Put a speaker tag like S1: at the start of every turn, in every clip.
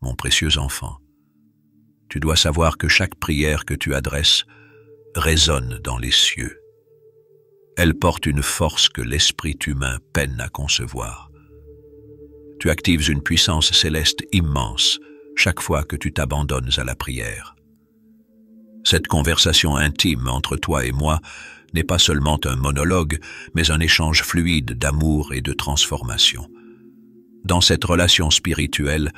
S1: mon précieux enfant. Tu dois savoir que chaque prière que tu adresses résonne dans les cieux. Elle porte une force que l'esprit humain peine à concevoir. Tu actives une puissance céleste immense chaque fois que tu t'abandonnes à la prière. Cette conversation intime entre toi et moi n'est pas seulement un monologue, mais un échange fluide d'amour et de transformation. Dans cette relation spirituelle,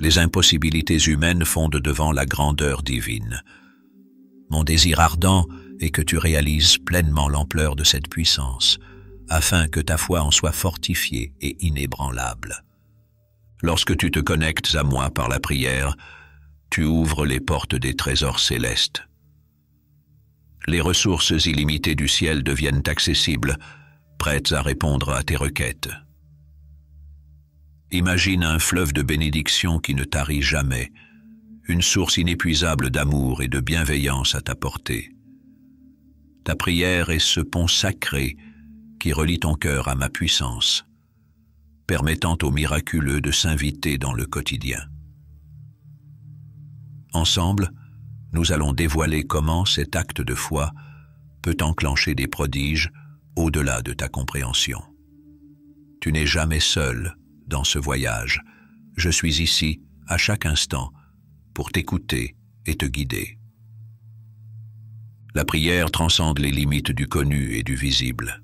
S1: les impossibilités humaines fondent devant la grandeur divine. Mon désir ardent est que tu réalises pleinement l'ampleur de cette puissance, afin que ta foi en soit fortifiée et inébranlable. Lorsque tu te connectes à moi par la prière, tu ouvres les portes des trésors célestes. Les ressources illimitées du ciel deviennent accessibles, prêtes à répondre à tes requêtes. Imagine un fleuve de bénédictions qui ne tarit jamais, une source inépuisable d'amour et de bienveillance à ta portée. Ta prière est ce pont sacré qui relie ton cœur à ma puissance, permettant aux miraculeux de s'inviter dans le quotidien. Ensemble, nous allons dévoiler comment cet acte de foi peut enclencher des prodiges au-delà de ta compréhension. Tu n'es jamais seul, dans ce voyage. Je suis ici, à chaque instant, pour t'écouter et te guider. La prière transcende les limites du connu et du visible.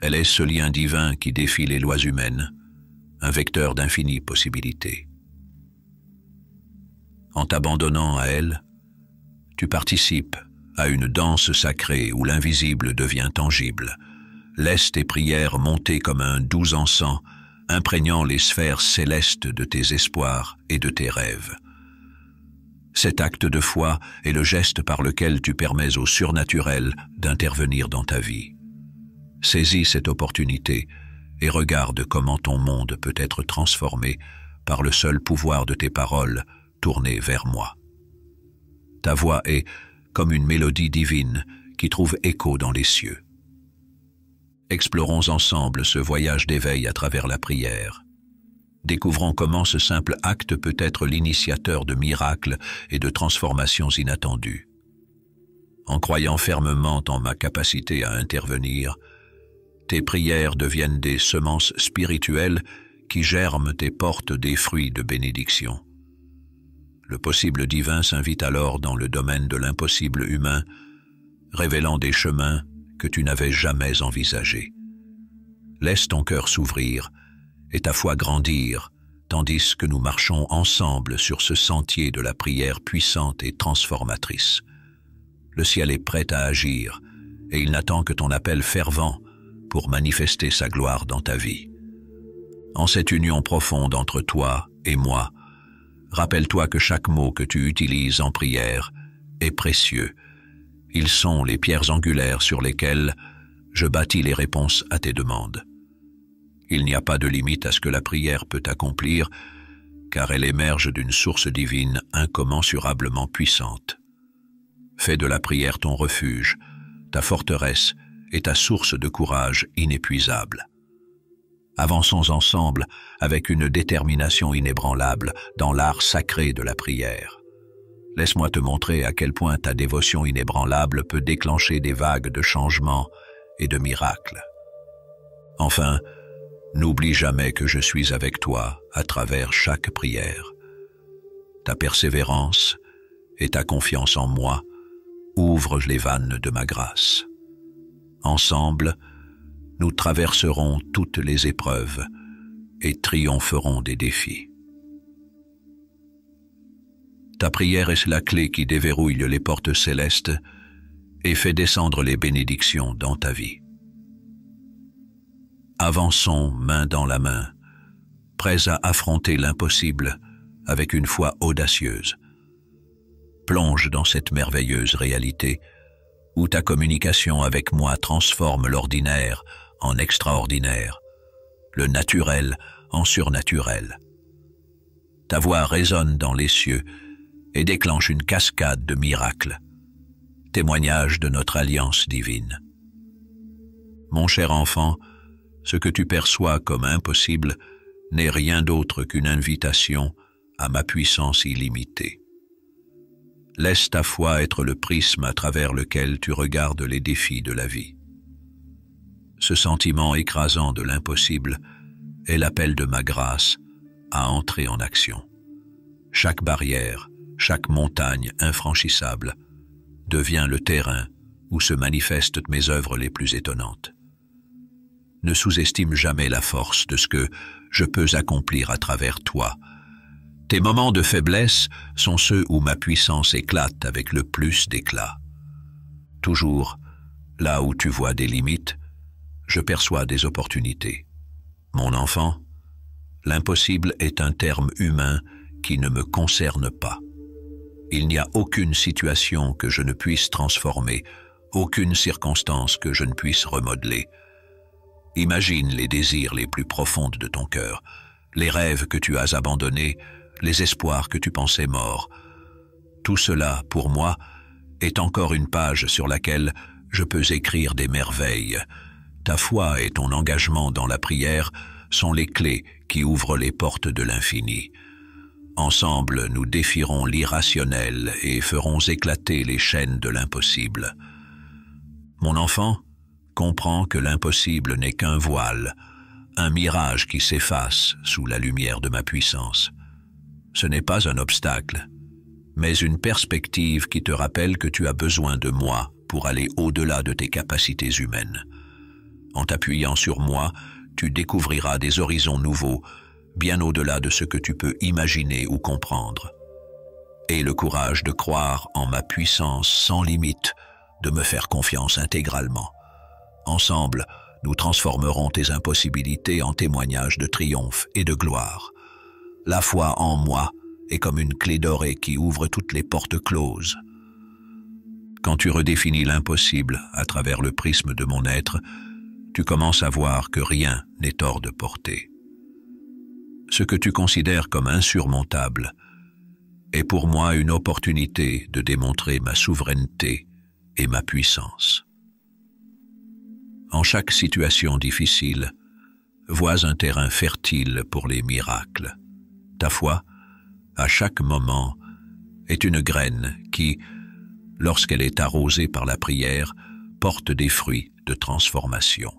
S1: Elle est ce lien divin qui défie les lois humaines, un vecteur d'infinies possibilités. En t'abandonnant à elle, tu participes à une danse sacrée où l'invisible devient tangible. Laisse tes prières monter comme un doux encens imprégnant les sphères célestes de tes espoirs et de tes rêves. Cet acte de foi est le geste par lequel tu permets au surnaturel d'intervenir dans ta vie. Saisis cette opportunité et regarde comment ton monde peut être transformé par le seul pouvoir de tes paroles tournées vers moi. Ta voix est comme une mélodie divine qui trouve écho dans les cieux. Explorons ensemble ce voyage d'éveil à travers la prière. Découvrons comment ce simple acte peut être l'initiateur de miracles et de transformations inattendues. En croyant fermement en ma capacité à intervenir, tes prières deviennent des semences spirituelles qui germent et portent des fruits de bénédiction. Le possible divin s'invite alors dans le domaine de l'impossible humain, révélant des chemins, que tu n'avais jamais envisagé. Laisse ton cœur s'ouvrir et ta foi grandir, tandis que nous marchons ensemble sur ce sentier de la prière puissante et transformatrice. Le ciel est prêt à agir, et il n'attend que ton appel fervent pour manifester sa gloire dans ta vie. En cette union profonde entre toi et moi, rappelle-toi que chaque mot que tu utilises en prière est précieux ils sont les pierres angulaires sur lesquelles je bâtis les réponses à tes demandes. Il n'y a pas de limite à ce que la prière peut accomplir, car elle émerge d'une source divine incommensurablement puissante. Fais de la prière ton refuge, ta forteresse et ta source de courage inépuisable. Avançons ensemble avec une détermination inébranlable dans l'art sacré de la prière. Laisse-moi te montrer à quel point ta dévotion inébranlable peut déclencher des vagues de changements et de miracles. Enfin, n'oublie jamais que je suis avec toi à travers chaque prière. Ta persévérance et ta confiance en moi ouvrent les vannes de ma grâce. Ensemble, nous traverserons toutes les épreuves et triompherons des défis. Ta prière est la clé qui déverrouille les portes célestes et fait descendre les bénédictions dans ta vie. Avançons main dans la main, prêts à affronter l'impossible avec une foi audacieuse. Plonge dans cette merveilleuse réalité où ta communication avec moi transforme l'ordinaire en extraordinaire, le naturel en surnaturel. Ta voix résonne dans les cieux et déclenche une cascade de miracles, témoignage de notre alliance divine. Mon cher enfant, ce que tu perçois comme impossible n'est rien d'autre qu'une invitation à ma puissance illimitée. Laisse ta foi être le prisme à travers lequel tu regardes les défis de la vie. Ce sentiment écrasant de l'impossible est l'appel de ma grâce à entrer en action. Chaque barrière, chaque montagne infranchissable devient le terrain où se manifestent mes œuvres les plus étonnantes. Ne sous-estime jamais la force de ce que je peux accomplir à travers toi. Tes moments de faiblesse sont ceux où ma puissance éclate avec le plus d'éclat. Toujours, là où tu vois des limites, je perçois des opportunités. Mon enfant, l'impossible est un terme humain qui ne me concerne pas. Il n'y a aucune situation que je ne puisse transformer, aucune circonstance que je ne puisse remodeler. Imagine les désirs les plus profonds de ton cœur, les rêves que tu as abandonnés, les espoirs que tu pensais morts. Tout cela, pour moi, est encore une page sur laquelle je peux écrire des merveilles. Ta foi et ton engagement dans la prière sont les clés qui ouvrent les portes de l'infini. Ensemble, nous défierons l'irrationnel et ferons éclater les chaînes de l'impossible. Mon enfant, comprends que l'impossible n'est qu'un voile, un mirage qui s'efface sous la lumière de ma puissance. Ce n'est pas un obstacle, mais une perspective qui te rappelle que tu as besoin de moi pour aller au-delà de tes capacités humaines. En t'appuyant sur moi, tu découvriras des horizons nouveaux bien au-delà de ce que tu peux imaginer ou comprendre, Aie le courage de croire en ma puissance sans limite, de me faire confiance intégralement. Ensemble, nous transformerons tes impossibilités en témoignages de triomphe et de gloire. La foi en moi est comme une clé dorée qui ouvre toutes les portes closes. Quand tu redéfinis l'impossible à travers le prisme de mon être, tu commences à voir que rien n'est hors de portée ce que tu considères comme insurmontable, est pour moi une opportunité de démontrer ma souveraineté et ma puissance. En chaque situation difficile, vois un terrain fertile pour les miracles. Ta foi, à chaque moment, est une graine qui, lorsqu'elle est arrosée par la prière, porte des fruits de transformation.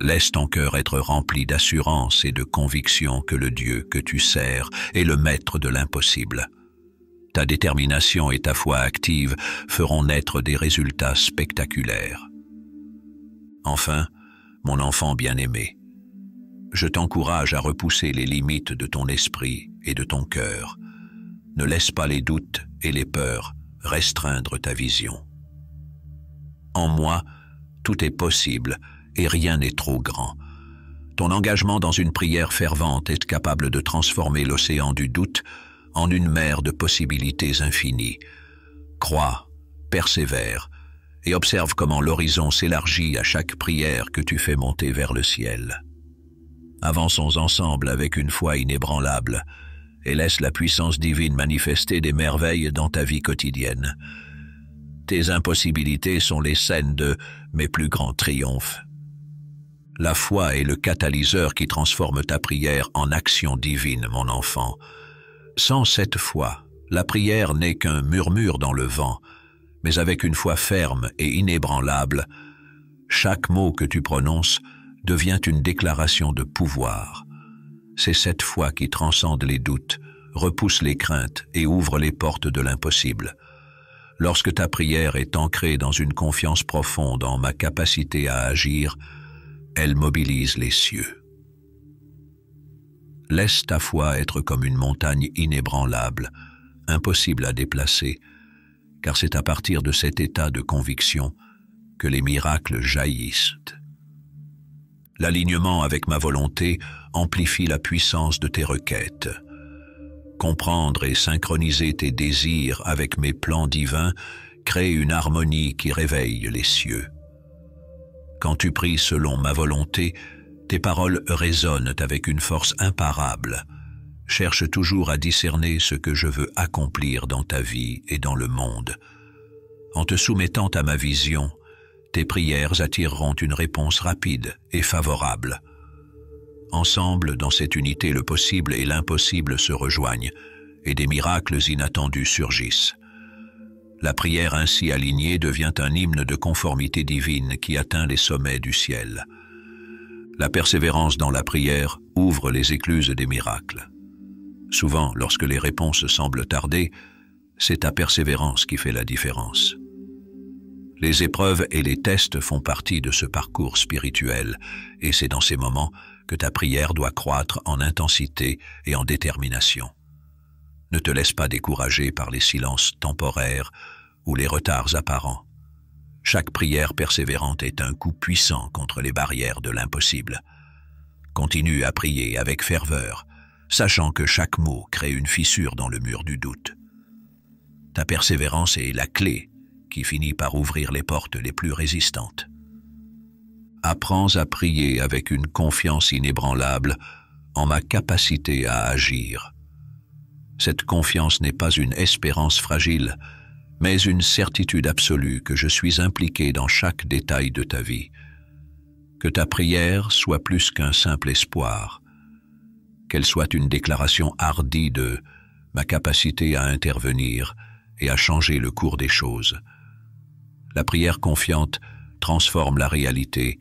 S1: Laisse ton cœur être rempli d'assurance et de conviction que le Dieu que tu sers est le maître de l'impossible. Ta détermination et ta foi active feront naître des résultats spectaculaires. Enfin, mon enfant bien-aimé, je t'encourage à repousser les limites de ton esprit et de ton cœur. Ne laisse pas les doutes et les peurs restreindre ta vision. En moi, tout est possible, et rien n'est trop grand. Ton engagement dans une prière fervente est capable de transformer l'océan du doute en une mer de possibilités infinies. Crois, persévère, et observe comment l'horizon s'élargit à chaque prière que tu fais monter vers le ciel. Avançons ensemble avec une foi inébranlable, et laisse la puissance divine manifester des merveilles dans ta vie quotidienne. Tes impossibilités sont les scènes de mes plus grands triomphes. La foi est le catalyseur qui transforme ta prière en action divine, mon enfant. Sans cette foi, la prière n'est qu'un murmure dans le vent, mais avec une foi ferme et inébranlable, chaque mot que tu prononces devient une déclaration de pouvoir. C'est cette foi qui transcende les doutes, repousse les craintes et ouvre les portes de l'impossible. Lorsque ta prière est ancrée dans une confiance profonde en ma capacité à agir, elle mobilise les cieux. Laisse ta foi être comme une montagne inébranlable, impossible à déplacer, car c'est à partir de cet état de conviction que les miracles jaillissent. L'alignement avec ma volonté amplifie la puissance de tes requêtes. Comprendre et synchroniser tes désirs avec mes plans divins crée une harmonie qui réveille les cieux. Quand tu pries selon ma volonté, tes paroles résonnent avec une force imparable. Cherche toujours à discerner ce que je veux accomplir dans ta vie et dans le monde. En te soumettant à ma vision, tes prières attireront une réponse rapide et favorable. Ensemble, dans cette unité, le possible et l'impossible se rejoignent, et des miracles inattendus surgissent. La prière ainsi alignée devient un hymne de conformité divine qui atteint les sommets du ciel. La persévérance dans la prière ouvre les écluses des miracles. Souvent, lorsque les réponses semblent tarder, c'est ta persévérance qui fait la différence. Les épreuves et les tests font partie de ce parcours spirituel, et c'est dans ces moments que ta prière doit croître en intensité et en détermination. Ne te laisse pas décourager par les silences temporaires ou les retards apparents. Chaque prière persévérante est un coup puissant contre les barrières de l'impossible. Continue à prier avec ferveur, sachant que chaque mot crée une fissure dans le mur du doute. Ta persévérance est la clé qui finit par ouvrir les portes les plus résistantes. Apprends à prier avec une confiance inébranlable en ma capacité à agir, cette confiance n'est pas une espérance fragile, mais une certitude absolue que je suis impliqué dans chaque détail de ta vie. Que ta prière soit plus qu'un simple espoir, qu'elle soit une déclaration hardie de ma capacité à intervenir et à changer le cours des choses. La prière confiante transforme la réalité,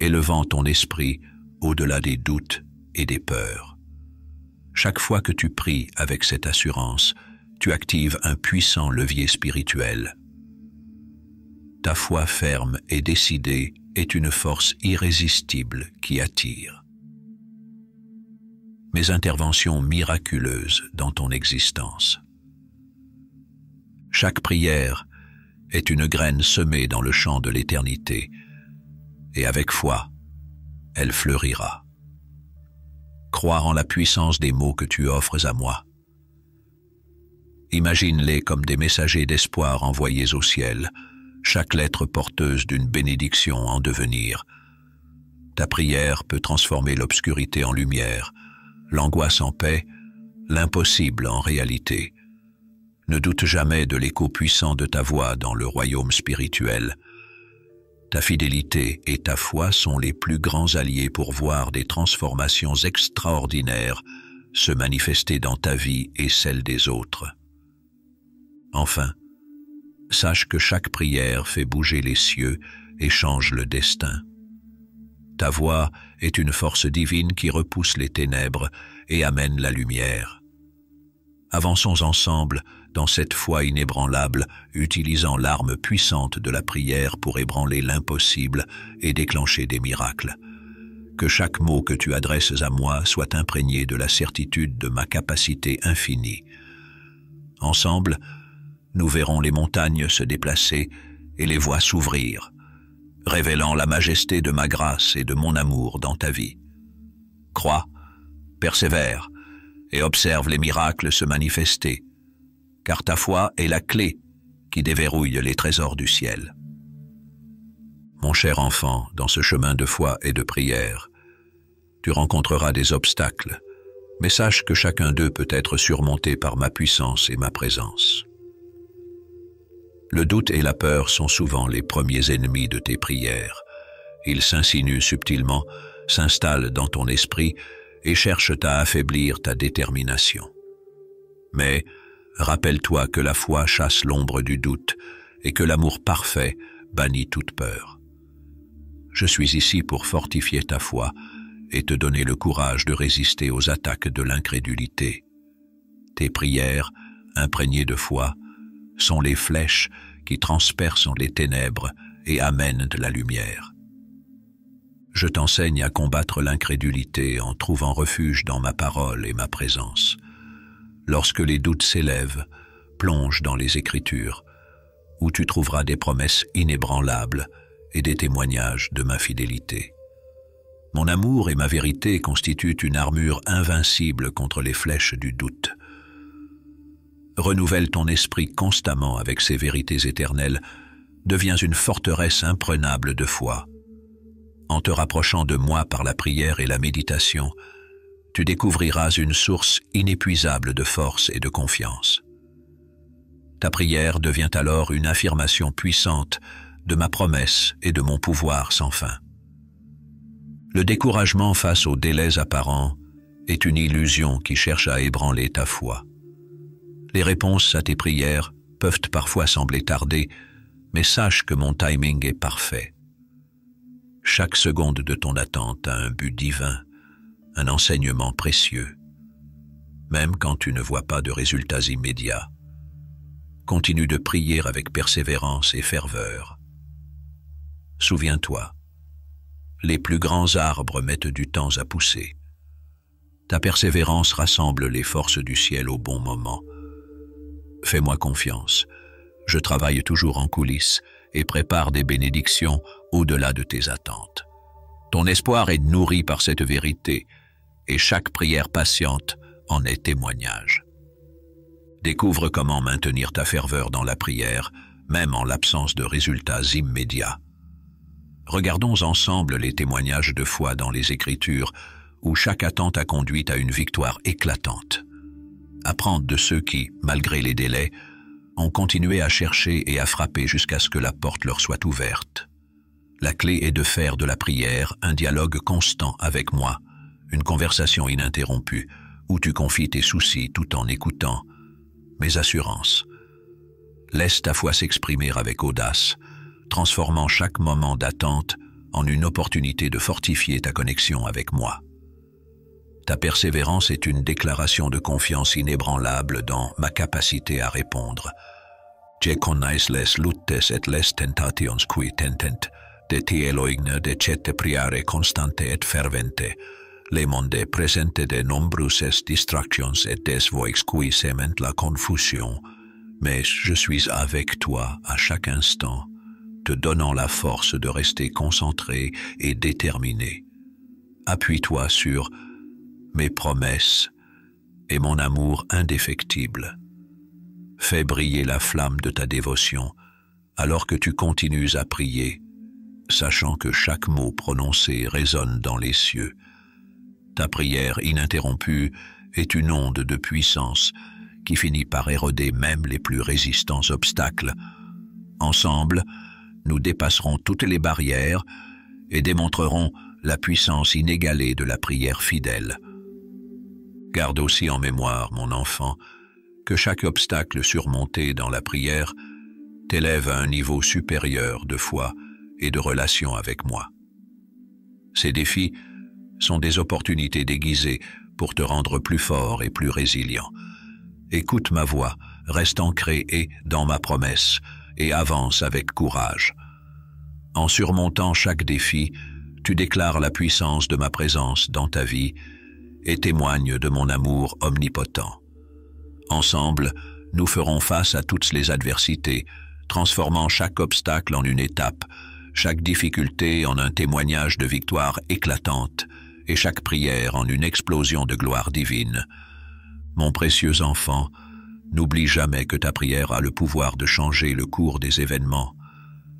S1: élevant ton esprit au-delà des doutes et des peurs. Chaque fois que tu pries avec cette assurance, tu actives un puissant levier spirituel. Ta foi ferme et décidée est une force irrésistible qui attire. Mes interventions miraculeuses dans ton existence. Chaque prière est une graine semée dans le champ de l'éternité, et avec foi, elle fleurira croire en la puissance des mots que tu offres à moi. Imagine-les comme des messagers d'espoir envoyés au ciel, chaque lettre porteuse d'une bénédiction en devenir. Ta prière peut transformer l'obscurité en lumière, l'angoisse en paix, l'impossible en réalité. Ne doute jamais de l'écho puissant de ta voix dans le royaume spirituel. Ta fidélité et ta foi sont les plus grands alliés pour voir des transformations extraordinaires se manifester dans ta vie et celle des autres. Enfin, sache que chaque prière fait bouger les cieux et change le destin. Ta voix est une force divine qui repousse les ténèbres et amène la lumière. Avançons ensemble dans cette foi inébranlable, utilisant l'arme puissante de la prière pour ébranler l'impossible et déclencher des miracles. Que chaque mot que tu adresses à moi soit imprégné de la certitude de ma capacité infinie. Ensemble, nous verrons les montagnes se déplacer et les voies s'ouvrir, révélant la majesté de ma grâce et de mon amour dans ta vie. Crois, persévère et observe les miracles se manifester, car ta foi est la clé qui déverrouille les trésors du ciel. Mon cher enfant, dans ce chemin de foi et de prière, tu rencontreras des obstacles, mais sache que chacun d'eux peut être surmonté par ma puissance et ma présence. Le doute et la peur sont souvent les premiers ennemis de tes prières. Ils s'insinuent subtilement, s'installent dans ton esprit et cherchent à affaiblir ta détermination. Mais, Rappelle-toi que la foi chasse l'ombre du doute et que l'amour parfait bannit toute peur. Je suis ici pour fortifier ta foi et te donner le courage de résister aux attaques de l'incrédulité. Tes prières, imprégnées de foi, sont les flèches qui transpercent les ténèbres et amènent de la lumière. Je t'enseigne à combattre l'incrédulité en trouvant refuge dans ma parole et ma présence lorsque les doutes s'élèvent, plonge dans les Écritures, où tu trouveras des promesses inébranlables et des témoignages de ma fidélité. Mon amour et ma vérité constituent une armure invincible contre les flèches du doute. Renouvelle ton esprit constamment avec ces vérités éternelles, deviens une forteresse imprenable de foi. En te rapprochant de moi par la prière et la méditation, tu découvriras une source inépuisable de force et de confiance. Ta prière devient alors une affirmation puissante de ma promesse et de mon pouvoir sans fin. Le découragement face aux délais apparents est une illusion qui cherche à ébranler ta foi. Les réponses à tes prières peuvent parfois sembler tarder, mais sache que mon timing est parfait. Chaque seconde de ton attente a un but divin un enseignement précieux. Même quand tu ne vois pas de résultats immédiats, continue de prier avec persévérance et ferveur. Souviens-toi, les plus grands arbres mettent du temps à pousser. Ta persévérance rassemble les forces du ciel au bon moment. Fais-moi confiance, je travaille toujours en coulisses et prépare des bénédictions au-delà de tes attentes. Ton espoir est nourri par cette vérité, et chaque prière patiente en est témoignage. Découvre comment maintenir ta ferveur dans la prière, même en l'absence de résultats immédiats. Regardons ensemble les témoignages de foi dans les Écritures, où chaque attente a conduit à une victoire éclatante. Apprendre de ceux qui, malgré les délais, ont continué à chercher et à frapper jusqu'à ce que la porte leur soit ouverte. La clé est de faire de la prière un dialogue constant avec moi, une conversation ininterrompue, où tu confies tes soucis tout en écoutant mes assurances. Laisse ta foi s'exprimer avec audace, transformant chaque moment d'attente en une opportunité de fortifier ta connexion avec moi. Ta persévérance est une déclaration de confiance inébranlable dans ma capacité à répondre. et tentations qui tentent de priare constante et fervente, le monde présentent de nombreuses distractions et des sèment la confusion, mais je suis avec toi à chaque instant, te donnant la force de rester concentré et déterminé. Appuie-toi sur mes promesses et mon amour indéfectible. Fais briller la flamme de ta dévotion alors que tu continues à prier, sachant que chaque mot prononcé résonne dans les cieux ta prière ininterrompue est une onde de puissance qui finit par éroder même les plus résistants obstacles. Ensemble, nous dépasserons toutes les barrières et démontrerons la puissance inégalée de la prière fidèle. Garde aussi en mémoire, mon enfant, que chaque obstacle surmonté dans la prière t'élève à un niveau supérieur de foi et de relation avec moi. Ces défis sont des opportunités déguisées pour te rendre plus fort et plus résilient. Écoute ma voix, reste ancré et dans ma promesse, et avance avec courage. En surmontant chaque défi, tu déclares la puissance de ma présence dans ta vie et témoignes de mon amour omnipotent. Ensemble, nous ferons face à toutes les adversités, transformant chaque obstacle en une étape, chaque difficulté en un témoignage de victoire éclatante, et chaque prière en une explosion de gloire divine. Mon précieux enfant, n'oublie jamais que ta prière a le pouvoir de changer le cours des événements.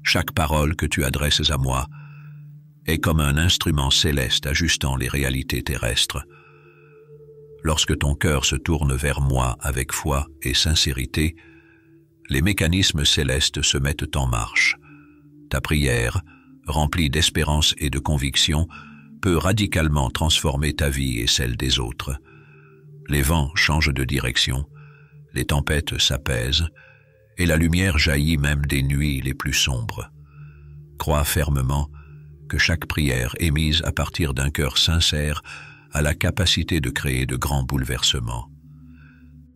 S1: Chaque parole que tu adresses à moi est comme un instrument céleste ajustant les réalités terrestres. Lorsque ton cœur se tourne vers moi avec foi et sincérité, les mécanismes célestes se mettent en marche. Ta prière, remplie d'espérance et de conviction, peut radicalement transformer ta vie et celle des autres. Les vents changent de direction, les tempêtes s'apaisent, et la lumière jaillit même des nuits les plus sombres. Crois fermement que chaque prière émise à partir d'un cœur sincère a la capacité de créer de grands bouleversements.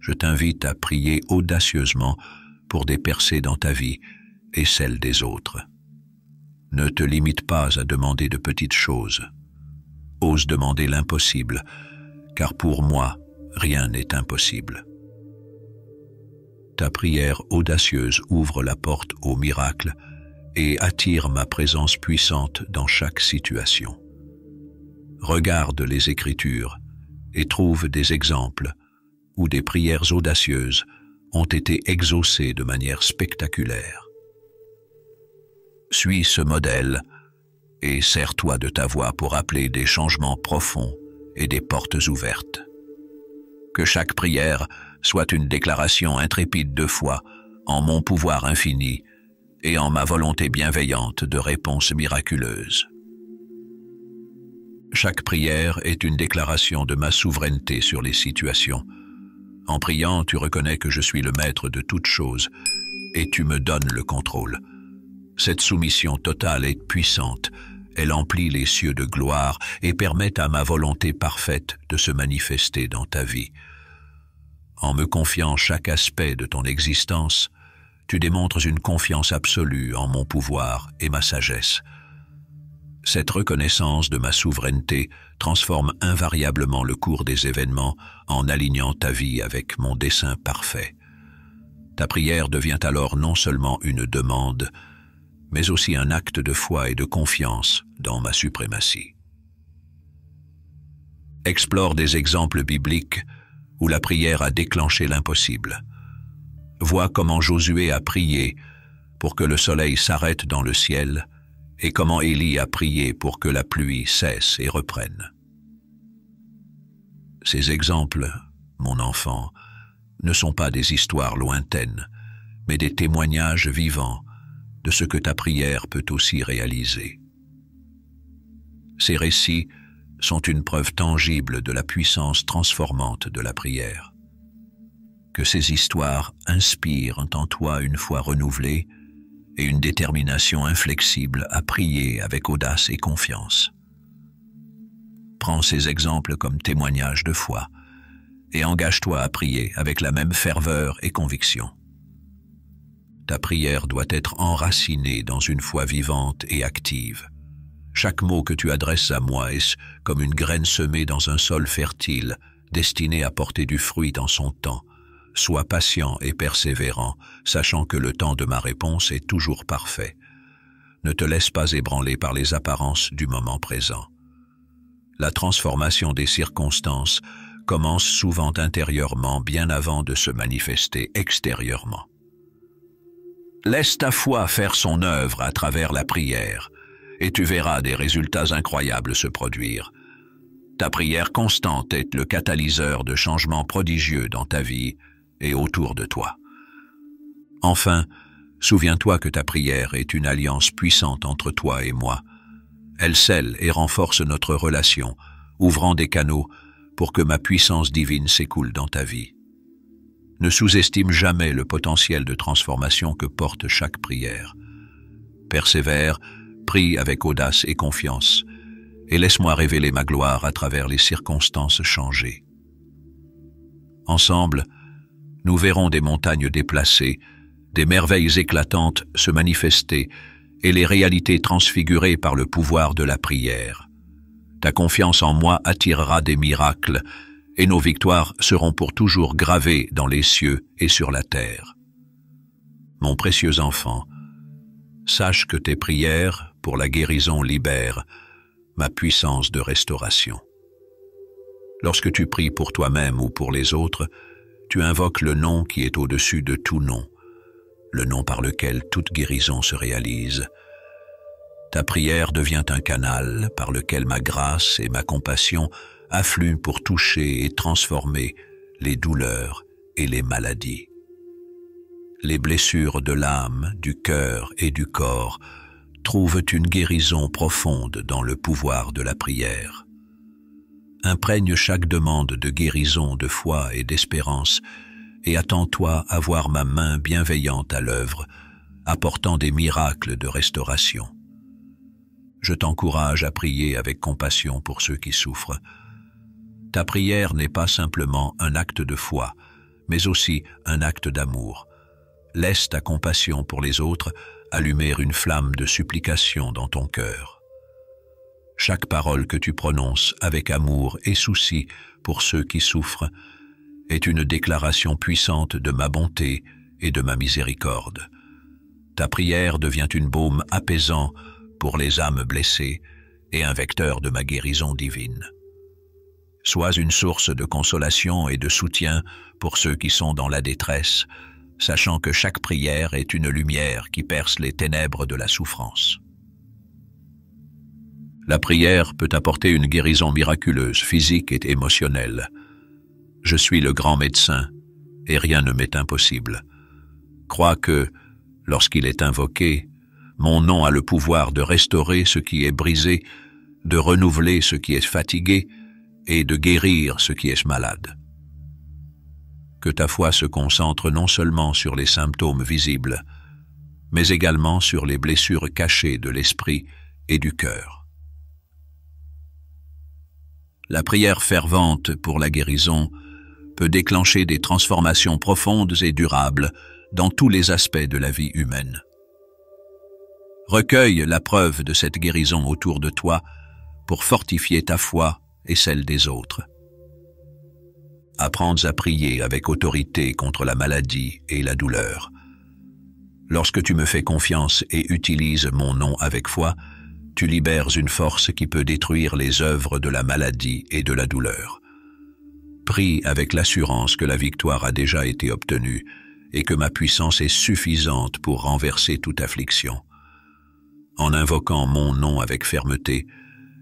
S1: Je t'invite à prier audacieusement pour des percées dans ta vie et celle des autres. Ne te limite pas à demander de petites choses ose demander l'impossible, car pour moi, rien n'est impossible. Ta prière audacieuse ouvre la porte au miracle et attire ma présence puissante dans chaque situation. Regarde les Écritures et trouve des exemples où des prières audacieuses ont été exaucées de manière spectaculaire. Suis ce modèle et sers-toi de ta voix pour appeler des changements profonds et des portes ouvertes. Que chaque prière soit une déclaration intrépide de foi en mon pouvoir infini et en ma volonté bienveillante de réponse miraculeuse. Chaque prière est une déclaration de ma souveraineté sur les situations. En priant, tu reconnais que je suis le maître de toutes choses et tu me donnes le contrôle. Cette soumission totale est puissante, elle emplit les cieux de gloire et permet à ma volonté parfaite de se manifester dans ta vie. En me confiant chaque aspect de ton existence, tu démontres une confiance absolue en mon pouvoir et ma sagesse. Cette reconnaissance de ma souveraineté transforme invariablement le cours des événements en alignant ta vie avec mon dessein parfait. Ta prière devient alors non seulement une demande, mais aussi un acte de foi et de confiance dans ma suprématie. Explore des exemples bibliques où la prière a déclenché l'impossible. Vois comment Josué a prié pour que le soleil s'arrête dans le ciel et comment Élie a prié pour que la pluie cesse et reprenne. Ces exemples, mon enfant, ne sont pas des histoires lointaines, mais des témoignages vivants de ce que ta prière peut aussi réaliser. Ces récits sont une preuve tangible de la puissance transformante de la prière. Que ces histoires inspirent en toi une foi renouvelée et une détermination inflexible à prier avec audace et confiance. Prends ces exemples comme témoignages de foi et engage-toi à prier avec la même ferveur et conviction la prière doit être enracinée dans une foi vivante et active. Chaque mot que tu adresses à moi est comme une graine semée dans un sol fertile, destinée à porter du fruit dans son temps. Sois patient et persévérant, sachant que le temps de ma réponse est toujours parfait. Ne te laisse pas ébranler par les apparences du moment présent. La transformation des circonstances commence souvent intérieurement bien avant de se manifester extérieurement. Laisse ta foi faire son œuvre à travers la prière, et tu verras des résultats incroyables se produire. Ta prière constante est le catalyseur de changements prodigieux dans ta vie et autour de toi. Enfin, souviens-toi que ta prière est une alliance puissante entre toi et moi. Elle scelle et renforce notre relation, ouvrant des canaux pour que ma puissance divine s'écoule dans ta vie. Ne sous-estime jamais le potentiel de transformation que porte chaque prière. Persévère, prie avec audace et confiance, et laisse-moi révéler ma gloire à travers les circonstances changées. Ensemble, nous verrons des montagnes déplacées, des merveilles éclatantes se manifester et les réalités transfigurées par le pouvoir de la prière. Ta confiance en moi attirera des miracles et nos victoires seront pour toujours gravées dans les cieux et sur la terre. Mon précieux enfant, sache que tes prières pour la guérison libèrent ma puissance de restauration. Lorsque tu pries pour toi-même ou pour les autres, tu invoques le nom qui est au-dessus de tout nom, le nom par lequel toute guérison se réalise. Ta prière devient un canal par lequel ma grâce et ma compassion affluent pour toucher et transformer les douleurs et les maladies. Les blessures de l'âme, du cœur et du corps trouvent une guérison profonde dans le pouvoir de la prière. Imprègne chaque demande de guérison de foi et d'espérance, et attends-toi à voir ma main bienveillante à l'œuvre, apportant des miracles de restauration. Je t'encourage à prier avec compassion pour ceux qui souffrent, ta prière n'est pas simplement un acte de foi, mais aussi un acte d'amour. Laisse ta compassion pour les autres allumer une flamme de supplication dans ton cœur. Chaque parole que tu prononces avec amour et souci pour ceux qui souffrent est une déclaration puissante de ma bonté et de ma miséricorde. Ta prière devient une baume apaisant pour les âmes blessées et un vecteur de ma guérison divine sois une source de consolation et de soutien pour ceux qui sont dans la détresse, sachant que chaque prière est une lumière qui perce les ténèbres de la souffrance. La prière peut apporter une guérison miraculeuse, physique et émotionnelle. Je suis le grand médecin, et rien ne m'est impossible. Crois que, lorsqu'il est invoqué, mon nom a le pouvoir de restaurer ce qui est brisé, de renouveler ce qui est fatigué, et de guérir ce qui est malade. Que ta foi se concentre non seulement sur les symptômes visibles, mais également sur les blessures cachées de l'esprit et du cœur. La prière fervente pour la guérison peut déclencher des transformations profondes et durables dans tous les aspects de la vie humaine. Recueille la preuve de cette guérison autour de toi pour fortifier ta foi et celle des autres. Apprendre à prier avec autorité contre la maladie et la douleur. Lorsque tu me fais confiance et utilises mon nom avec foi, tu libères une force qui peut détruire les œuvres de la maladie et de la douleur. Prie avec l'assurance que la victoire a déjà été obtenue et que ma puissance est suffisante pour renverser toute affliction. En invoquant mon nom avec fermeté,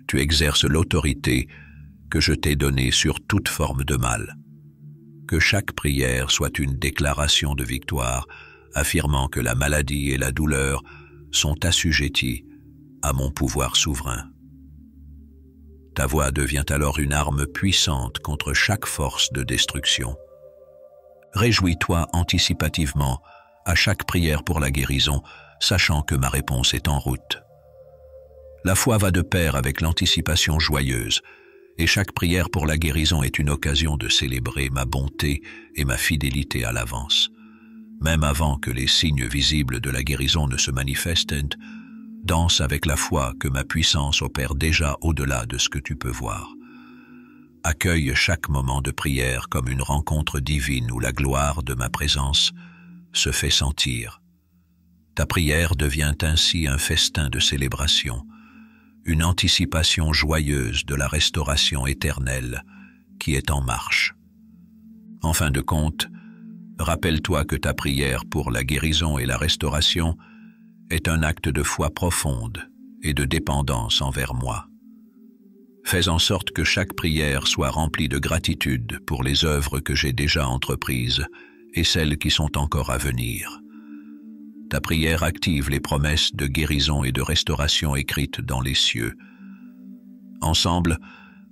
S1: tu exerces l'autorité que je t'ai donné sur toute forme de mal. Que chaque prière soit une déclaration de victoire, affirmant que la maladie et la douleur sont assujettis à mon pouvoir souverain. Ta voix devient alors une arme puissante contre chaque force de destruction. Réjouis-toi anticipativement à chaque prière pour la guérison, sachant que ma réponse est en route. La foi va de pair avec l'anticipation joyeuse, et chaque prière pour la guérison est une occasion de célébrer ma bonté et ma fidélité à l'avance. Même avant que les signes visibles de la guérison ne se manifestent, danse avec la foi que ma puissance opère déjà au-delà de ce que tu peux voir. Accueille chaque moment de prière comme une rencontre divine où la gloire de ma présence se fait sentir. Ta prière devient ainsi un festin de célébration, une anticipation joyeuse de la restauration éternelle qui est en marche. En fin de compte, rappelle-toi que ta prière pour la guérison et la restauration est un acte de foi profonde et de dépendance envers moi. Fais en sorte que chaque prière soit remplie de gratitude pour les œuvres que j'ai déjà entreprises et celles qui sont encore à venir. Ta prière active les promesses de guérison et de restauration écrites dans les cieux. Ensemble,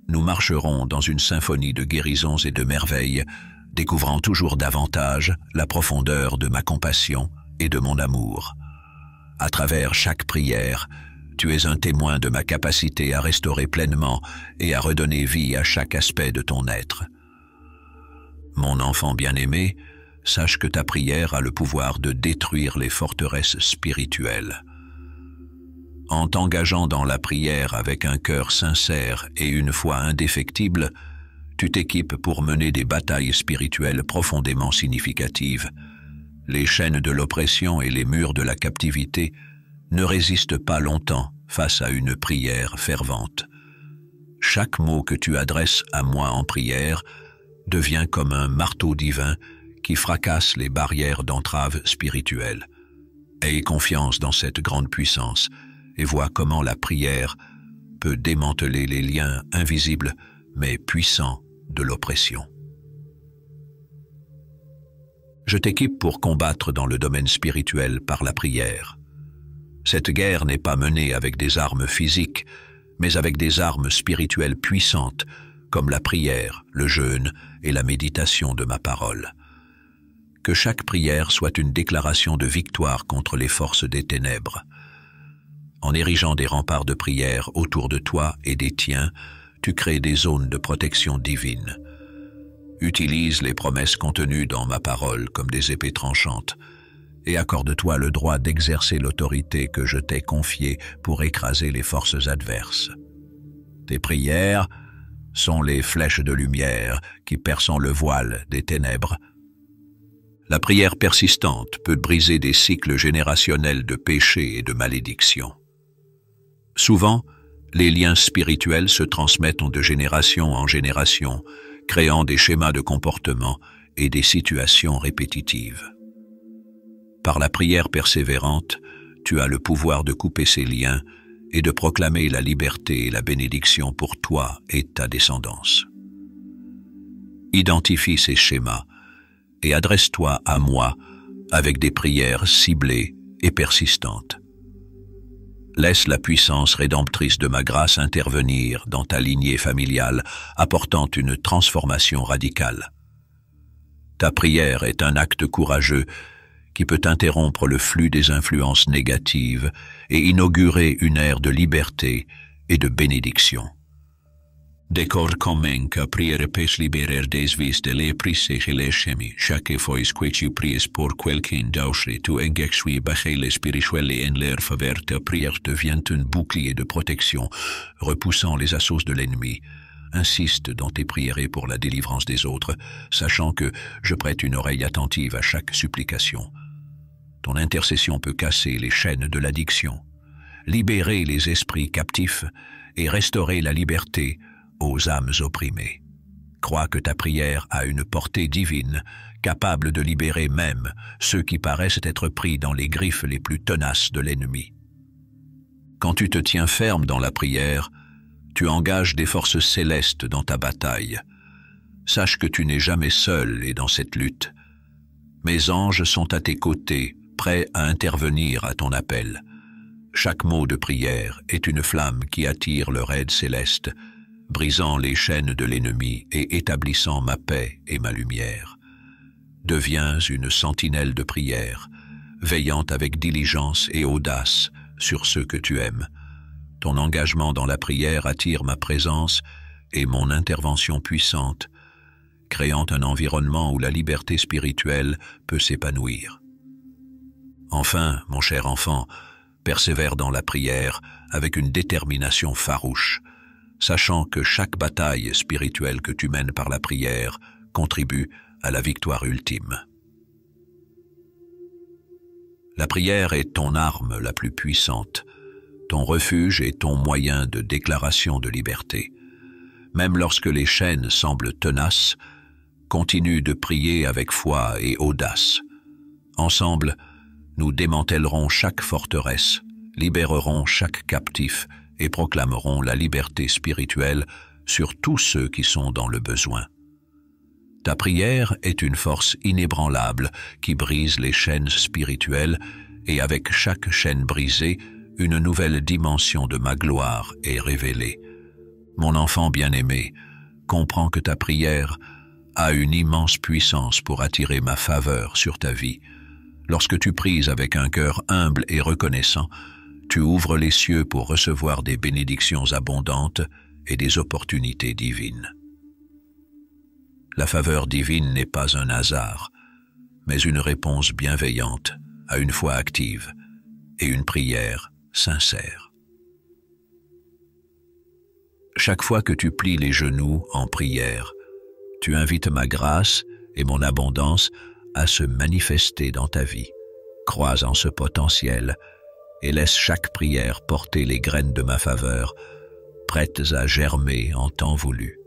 S1: nous marcherons dans une symphonie de guérisons et de merveilles, découvrant toujours davantage la profondeur de ma compassion et de mon amour. À travers chaque prière, tu es un témoin de ma capacité à restaurer pleinement et à redonner vie à chaque aspect de ton être. Mon enfant bien-aimé, sache que ta prière a le pouvoir de détruire les forteresses spirituelles. En t'engageant dans la prière avec un cœur sincère et une foi indéfectible, tu t'équipes pour mener des batailles spirituelles profondément significatives. Les chaînes de l'oppression et les murs de la captivité ne résistent pas longtemps face à une prière fervente. Chaque mot que tu adresses à moi en prière devient comme un marteau divin qui fracasse les barrières d'entrave spirituelle. Ayez confiance dans cette grande puissance et vois comment la prière peut démanteler les liens invisibles mais puissants de l'oppression. Je t'équipe pour combattre dans le domaine spirituel par la prière. Cette guerre n'est pas menée avec des armes physiques, mais avec des armes spirituelles puissantes, comme la prière, le jeûne et la méditation de ma parole que chaque prière soit une déclaration de victoire contre les forces des ténèbres. En érigeant des remparts de prière autour de toi et des tiens, tu crées des zones de protection divine. Utilise les promesses contenues dans ma parole comme des épées tranchantes, et accorde-toi le droit d'exercer l'autorité que je t'ai confiée pour écraser les forces adverses. Tes prières sont les flèches de lumière qui perçant le voile des ténèbres la prière persistante peut briser des cycles générationnels de péché et de malédiction. Souvent, les liens spirituels se transmettent de génération en génération, créant des schémas de comportement et des situations répétitives. Par la prière persévérante, tu as le pouvoir de couper ces liens et de proclamer la liberté et la bénédiction pour toi et ta descendance. Identifie ces schémas et adresse-toi à moi avec des prières ciblées et persistantes. Laisse la puissance rédemptrice de ma grâce intervenir dans ta lignée familiale, apportant une transformation radicale. Ta prière est un acte courageux qui peut interrompre le flux des influences négatives et inaugurer une ère de liberté et de bénédiction. Decor que priere pes libérer des vis de les et chez les chemi, chaque fois tu pries pour quelqu'un d'autre, tu les les et en l'air ta prière devient un bouclier de protection, repoussant les assauts de l'ennemi. Insiste dans tes prières pour la délivrance des autres, sachant que je prête une oreille attentive à chaque supplication. Ton intercession peut casser les chaînes de l'addiction, libérer les esprits captifs et restaurer la liberté aux âmes opprimées. Crois que ta prière a une portée divine, capable de libérer même ceux qui paraissent être pris dans les griffes les plus tenaces de l'ennemi. Quand tu te tiens ferme dans la prière, tu engages des forces célestes dans ta bataille. Sache que tu n'es jamais seul et dans cette lutte. Mes anges sont à tes côtés, prêts à intervenir à ton appel. Chaque mot de prière est une flamme qui attire leur aide céleste brisant les chaînes de l'ennemi et établissant ma paix et ma lumière. Deviens une sentinelle de prière, veillant avec diligence et audace sur ceux que tu aimes. Ton engagement dans la prière attire ma présence et mon intervention puissante, créant un environnement où la liberté spirituelle peut s'épanouir. Enfin, mon cher enfant, persévère dans la prière avec une détermination farouche, sachant que chaque bataille spirituelle que tu mènes par la prière contribue à la victoire ultime. La prière est ton arme la plus puissante, ton refuge et ton moyen de déclaration de liberté. Même lorsque les chaînes semblent tenaces, continue de prier avec foi et audace. Ensemble, nous démantèlerons chaque forteresse, libérerons chaque captif et proclameront la liberté spirituelle sur tous ceux qui sont dans le besoin. Ta prière est une force inébranlable qui brise les chaînes spirituelles et avec chaque chaîne brisée, une nouvelle dimension de ma gloire est révélée. Mon enfant bien-aimé, comprends que ta prière a une immense puissance pour attirer ma faveur sur ta vie. Lorsque tu pries avec un cœur humble et reconnaissant, tu ouvres les cieux pour recevoir des bénédictions abondantes et des opportunités divines. La faveur divine n'est pas un hasard, mais une réponse bienveillante à une foi active et une prière sincère. Chaque fois que tu plies les genoux en prière, tu invites ma grâce et mon abondance à se manifester dans ta vie. croisant ce potentiel et laisse chaque prière porter les graines de ma faveur, prêtes à germer en temps voulu.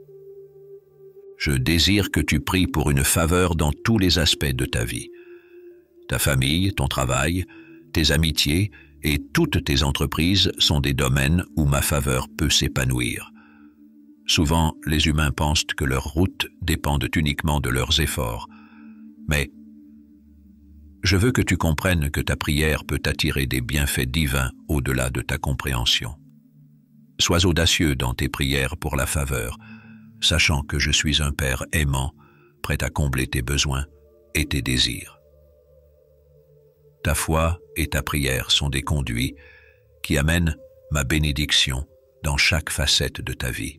S1: Je désire que tu pries pour une faveur dans tous les aspects de ta vie. Ta famille, ton travail, tes amitiés et toutes tes entreprises sont des domaines où ma faveur peut s'épanouir. Souvent, les humains pensent que leur route dépendent uniquement de leurs efforts, mais je veux que tu comprennes que ta prière peut attirer des bienfaits divins au-delà de ta compréhension. Sois audacieux dans tes prières pour la faveur, sachant que je suis un Père aimant, prêt à combler tes besoins et tes désirs. Ta foi et ta prière sont des conduits qui amènent ma bénédiction dans chaque facette de ta vie.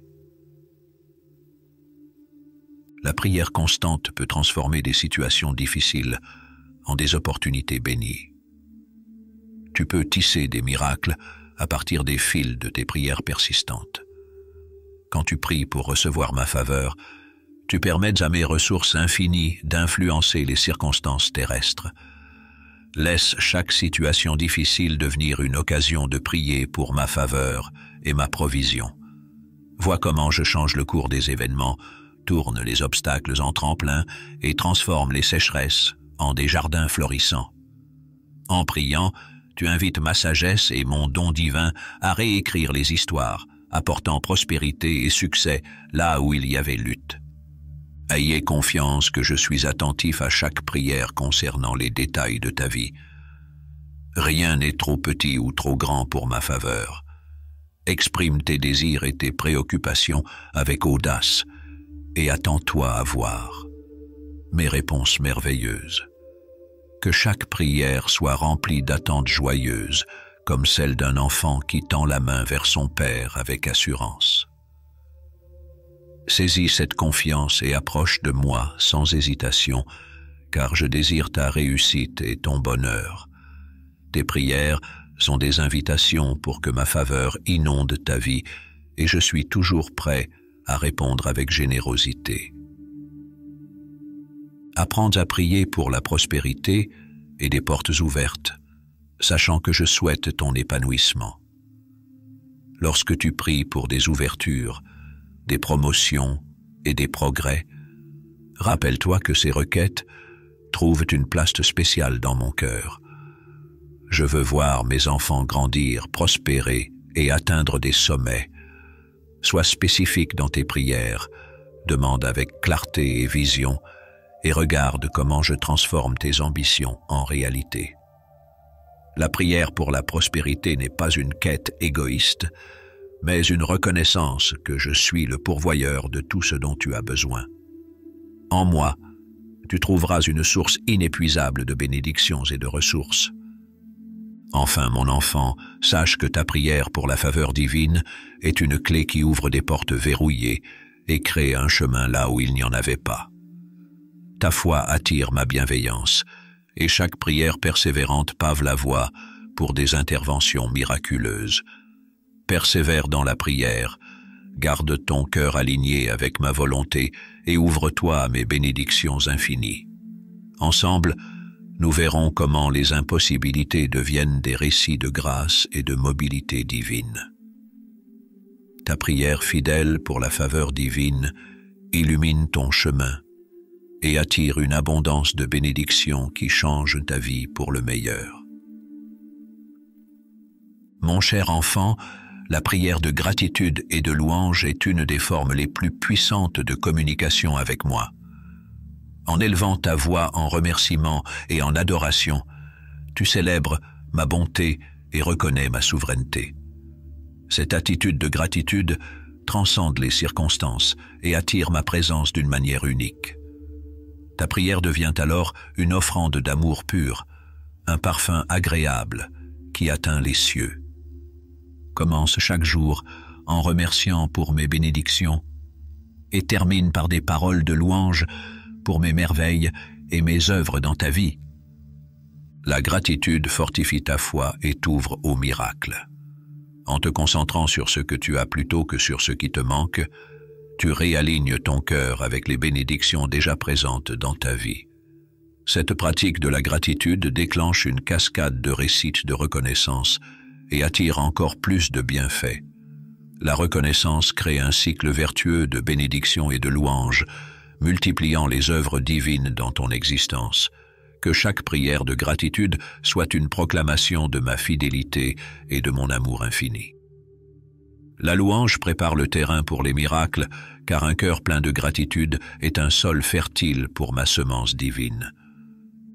S1: La prière constante peut transformer des situations difficiles en des opportunités bénies. Tu peux tisser des miracles à partir des fils de tes prières persistantes. Quand tu pries pour recevoir ma faveur, tu permets à mes ressources infinies d'influencer les circonstances terrestres. Laisse chaque situation difficile devenir une occasion de prier pour ma faveur et ma provision. Vois comment je change le cours des événements, tourne les obstacles en tremplin et transforme les sécheresses en des jardins florissants. En priant, tu invites ma sagesse et mon don divin à réécrire les histoires, apportant prospérité et succès là où il y avait lutte. Ayez confiance que je suis attentif à chaque prière concernant les détails de ta vie. Rien n'est trop petit ou trop grand pour ma faveur. Exprime tes désirs et tes préoccupations avec audace et attends-toi à voir mes réponses merveilleuses. Que chaque prière soit remplie d'attentes joyeuses, comme celle d'un enfant qui tend la main vers son Père avec assurance. Saisis cette confiance et approche de moi sans hésitation, car je désire ta réussite et ton bonheur. Tes prières sont des invitations pour que ma faveur inonde ta vie, et je suis toujours prêt à répondre avec générosité. Apprends à prier pour la prospérité et des portes ouvertes, sachant que je souhaite ton épanouissement. Lorsque tu pries pour des ouvertures, des promotions et des progrès, rappelle-toi que ces requêtes trouvent une place spéciale dans mon cœur. Je veux voir mes enfants grandir, prospérer et atteindre des sommets. Sois spécifique dans tes prières, demande avec clarté et vision, et regarde comment je transforme tes ambitions en réalité. La prière pour la prospérité n'est pas une quête égoïste, mais une reconnaissance que je suis le pourvoyeur de tout ce dont tu as besoin. En moi, tu trouveras une source inépuisable de bénédictions et de ressources. Enfin, mon enfant, sache que ta prière pour la faveur divine est une clé qui ouvre des portes verrouillées et crée un chemin là où il n'y en avait pas. Ta foi attire ma bienveillance, et chaque prière persévérante pave la voie pour des interventions miraculeuses. Persévère dans la prière, garde ton cœur aligné avec ma volonté et ouvre-toi à mes bénédictions infinies. Ensemble, nous verrons comment les impossibilités deviennent des récits de grâce et de mobilité divine. Ta prière fidèle pour la faveur divine illumine ton chemin et attire une abondance de bénédictions qui changent ta vie pour le meilleur. Mon cher enfant, la prière de gratitude et de louange est une des formes les plus puissantes de communication avec moi. En élevant ta voix en remerciement et en adoration, tu célèbres ma bonté et reconnais ma souveraineté. Cette attitude de gratitude transcende les circonstances et attire ma présence d'une manière unique. Ta prière devient alors une offrande d'amour pur, un parfum agréable qui atteint les cieux. Commence chaque jour en remerciant pour mes bénédictions et termine par des paroles de louange pour mes merveilles et mes œuvres dans ta vie. La gratitude fortifie ta foi et t'ouvre au miracle. En te concentrant sur ce que tu as plutôt que sur ce qui te manque, tu réalignes ton cœur avec les bénédictions déjà présentes dans ta vie. Cette pratique de la gratitude déclenche une cascade de récits de reconnaissance et attire encore plus de bienfaits. La reconnaissance crée un cycle vertueux de bénédictions et de louanges, multipliant les œuvres divines dans ton existence. Que chaque prière de gratitude soit une proclamation de ma fidélité et de mon amour infini. La louange prépare le terrain pour les miracles, car un cœur plein de gratitude est un sol fertile pour ma semence divine.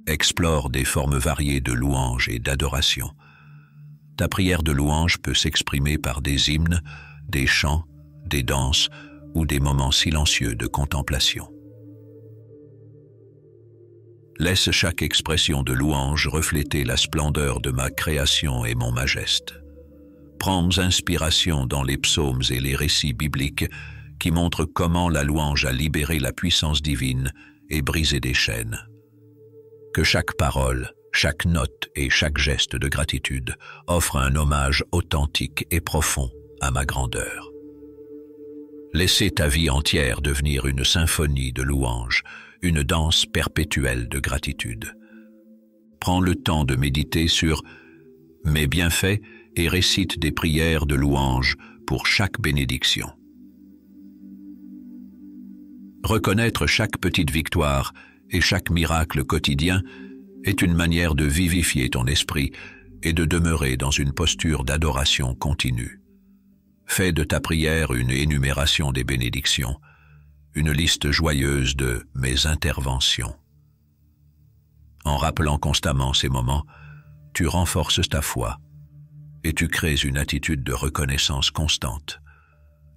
S1: Explore des formes variées de louange et d'adoration. Ta prière de louange peut s'exprimer par des hymnes, des chants, des danses ou des moments silencieux de contemplation. Laisse chaque expression de louange refléter la splendeur de ma création et mon majeste. Prends inspiration dans les psaumes et les récits bibliques qui montrent comment la louange a libéré la puissance divine et brisé des chaînes. Que chaque parole, chaque note et chaque geste de gratitude offre un hommage authentique et profond à ma grandeur. Laissez ta vie entière devenir une symphonie de louange, une danse perpétuelle de gratitude. Prends le temps de méditer sur mes bienfaits et récite des prières de louange pour chaque bénédiction. Reconnaître chaque petite victoire et chaque miracle quotidien est une manière de vivifier ton esprit et de demeurer dans une posture d'adoration continue. Fais de ta prière une énumération des bénédictions, une liste joyeuse de mes interventions. En rappelant constamment ces moments, tu renforces ta foi et tu crées une attitude de reconnaissance constante.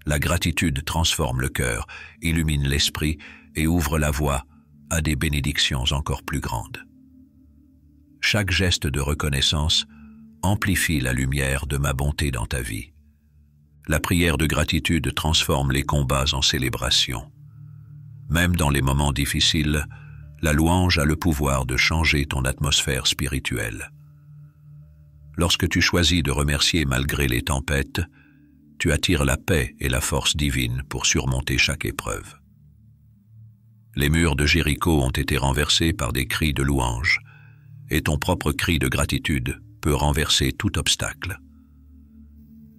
S1: La gratitude transforme le cœur, illumine l'esprit et ouvre la voie à des bénédictions encore plus grandes. Chaque geste de reconnaissance amplifie la lumière de ma bonté dans ta vie. La prière de gratitude transforme les combats en célébration. Même dans les moments difficiles, la louange a le pouvoir de changer ton atmosphère spirituelle. Lorsque tu choisis de remercier malgré les tempêtes, tu attires la paix et la force divine pour surmonter chaque épreuve. Les murs de Jéricho ont été renversés par des cris de louange, et ton propre cri de gratitude peut renverser tout obstacle.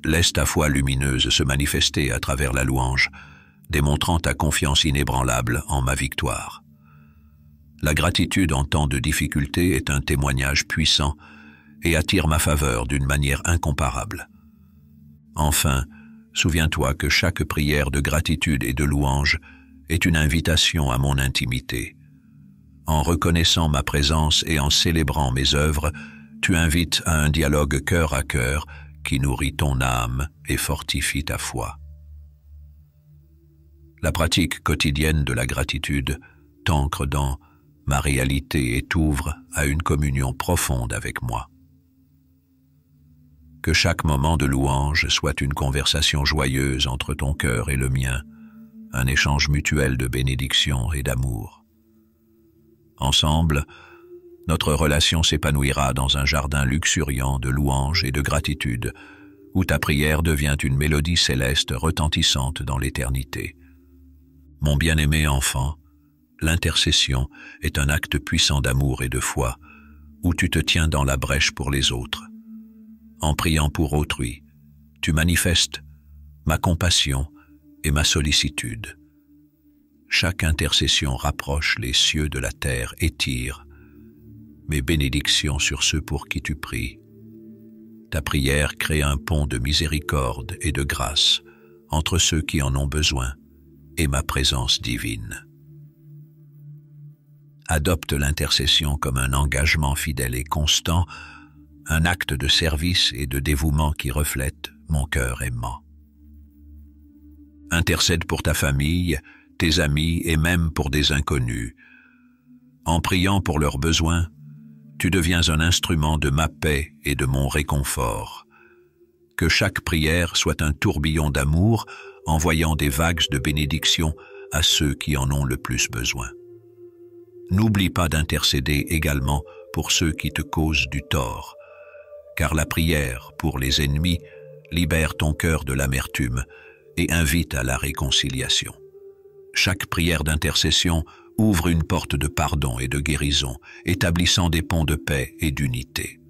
S1: Laisse ta foi lumineuse se manifester à travers la louange, démontrant ta confiance inébranlable en ma victoire. La gratitude en temps de difficulté est un témoignage puissant et attire ma faveur d'une manière incomparable. Enfin, souviens-toi que chaque prière de gratitude et de louange est une invitation à mon intimité. En reconnaissant ma présence et en célébrant mes œuvres, tu invites à un dialogue cœur à cœur qui nourrit ton âme et fortifie ta foi. La pratique quotidienne de la gratitude t'ancre dans ma réalité et t'ouvre à une communion profonde avec moi que chaque moment de louange soit une conversation joyeuse entre ton cœur et le mien, un échange mutuel de bénédictions et d'amour. Ensemble, notre relation s'épanouira dans un jardin luxuriant de louanges et de gratitude, où ta prière devient une mélodie céleste retentissante dans l'éternité. Mon bien-aimé enfant, l'intercession est un acte puissant d'amour et de foi, où tu te tiens dans la brèche pour les autres en priant pour autrui. Tu manifestes ma compassion et ma sollicitude. Chaque intercession rapproche les cieux de la terre et tire mes bénédictions sur ceux pour qui tu pries. Ta prière crée un pont de miséricorde et de grâce entre ceux qui en ont besoin et ma présence divine. Adopte l'intercession comme un engagement fidèle et constant un acte de service et de dévouement qui reflète mon cœur aimant. Intercède pour ta famille, tes amis et même pour des inconnus. En priant pour leurs besoins, tu deviens un instrument de ma paix et de mon réconfort. Que chaque prière soit un tourbillon d'amour, envoyant des vagues de bénédiction à ceux qui en ont le plus besoin. N'oublie pas d'intercéder également pour ceux qui te causent du tort, car la prière pour les ennemis libère ton cœur de l'amertume et invite à la réconciliation. Chaque prière d'intercession ouvre une porte de pardon et de guérison, établissant des ponts de paix et d'unité.